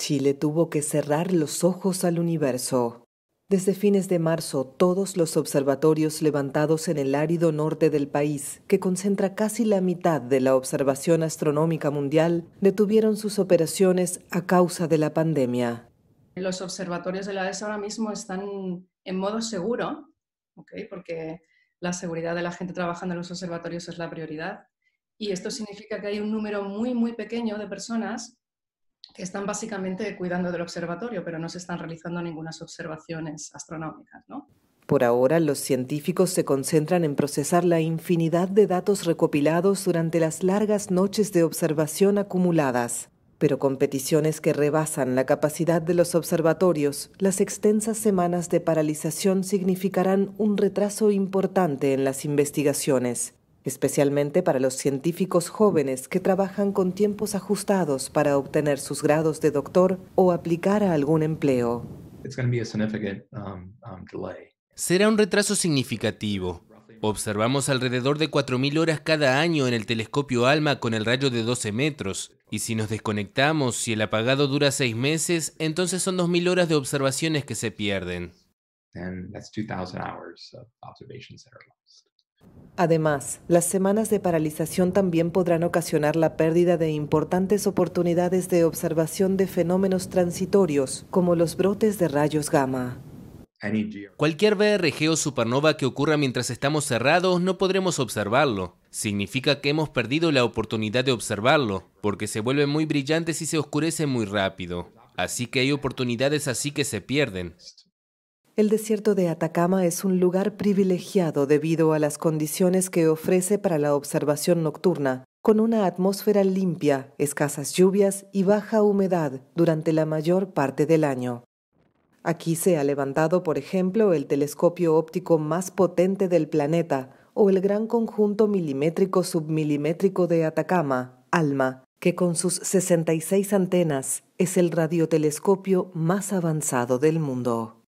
Chile tuvo que cerrar los ojos al universo. Desde fines de marzo, todos los observatorios levantados en el árido norte del país, que concentra casi la mitad de la observación astronómica mundial, detuvieron sus operaciones a causa de la pandemia. Los observatorios de la ESA ahora mismo están en modo seguro, porque la seguridad de la gente trabajando en los observatorios es la prioridad. Y esto significa que hay un número muy, muy pequeño de personas están básicamente cuidando del observatorio, pero no se están realizando ninguna observaciones astronómicas. ¿no? Por ahora, los científicos se concentran en procesar la infinidad de datos recopilados durante las largas noches de observación acumuladas, pero con peticiones que rebasan la capacidad de los observatorios, las extensas semanas de paralización significarán un retraso importante en las investigaciones especialmente para los científicos jóvenes que trabajan con tiempos ajustados para obtener sus grados de doctor o aplicar a algún empleo. Um, um, Será un retraso significativo. Observamos alrededor de 4.000 horas cada año en el telescopio ALMA con el rayo de 12 metros. Y si nos desconectamos, si el apagado dura seis meses, entonces son 2.000 horas de observaciones que se pierden. Además, las semanas de paralización también podrán ocasionar la pérdida de importantes oportunidades de observación de fenómenos transitorios, como los brotes de rayos gamma. Cualquier BRG o supernova que ocurra mientras estamos cerrados no podremos observarlo. Significa que hemos perdido la oportunidad de observarlo, porque se vuelven muy brillantes y se oscurecen muy rápido. Así que hay oportunidades así que se pierden. El desierto de Atacama es un lugar privilegiado debido a las condiciones que ofrece para la observación nocturna, con una atmósfera limpia, escasas lluvias y baja humedad durante la mayor parte del año. Aquí se ha levantado, por ejemplo, el telescopio óptico más potente del planeta o el gran conjunto milimétrico submilimétrico de Atacama, ALMA, que con sus 66 antenas es el radiotelescopio más avanzado del mundo.